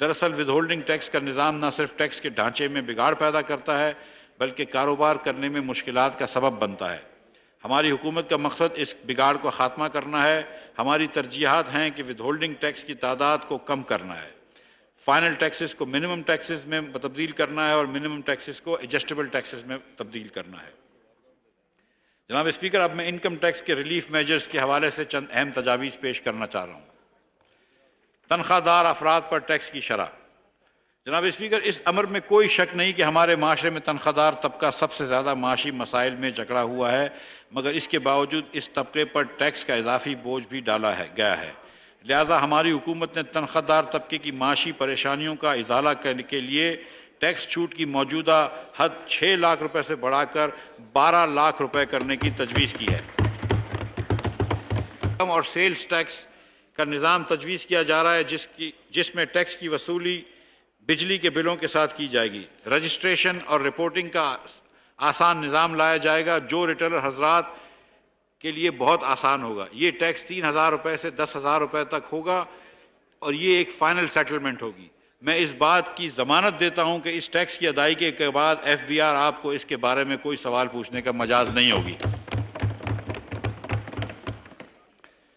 दरअसल withholding tax का निज़ाम न सिर्फ टैक्स के ढांचे में बिगाड़ पैदा करता है बल्कि कारोबार करने में मुश्किल का सबब बनता है हमारी हुकूमत का मकसद इस बिगाड़ को ख़ात्मा करना है हमारी तरजीहत हैं कि विदहोल्डिंग टैक्स की तादाद को कम करना है फाइनल टैक्सेस को मिनिमम टैक्सेस में तब्दील करना है और मिनिमम टैक्सेस को एडजस्टेबल टैक्सेस में तब्दील करना है जनाब स्पीकर अब मैं इनकम टैक्स के रिलीफ मेजर्स के हवाले से चंद अहम तजावीज़ पेश करना चाह रहा हूँ तनख्वाहदार अफराद पर टैक्स की शरह जनाब स्पीकर इस अमर में कोई शक नहीं कि हमारे माशरे में तनख्वाहदार तबका सबसे ज़्यादा माशी मसाइल में जकड़ा हुआ है मगर इसके बावजूद इस तबके पर टैक्स का इजाफी बोझ भी डाला है गया है लिहाजा हमारी हुकूमत ने तनख्वाहदार तबके की माशी परेशानियों का इजाला करने के लिए टैक्स छूट की मौजूदा हद छः लाख रुपये से बढ़ाकर बारह लाख रुपये करने की तजवीज़ की है और सेल्स टैक्स का निज़ाम तजवीज़ किया जा रहा है जिसकी जिसमें टैक्स की वसूली बिजली के बिलों के साथ की जाएगी रजिस्ट्रेशन और रिपोर्टिंग का आसान निज़ाम लाया जाएगा जो रिटेलर हजरात के लिए बहुत आसान होगा ये टैक्स तीन हज़ार रुपये से दस हज़ार रुपये तक होगा और ये एक फ़ाइनल सेटलमेंट होगी मैं इस बात की ज़मानत देता हूँ कि इस टैक्स की अदायगी के बाद आर आपको इसके बारे में कोई सवाल पूछने का मजाज नहीं होगी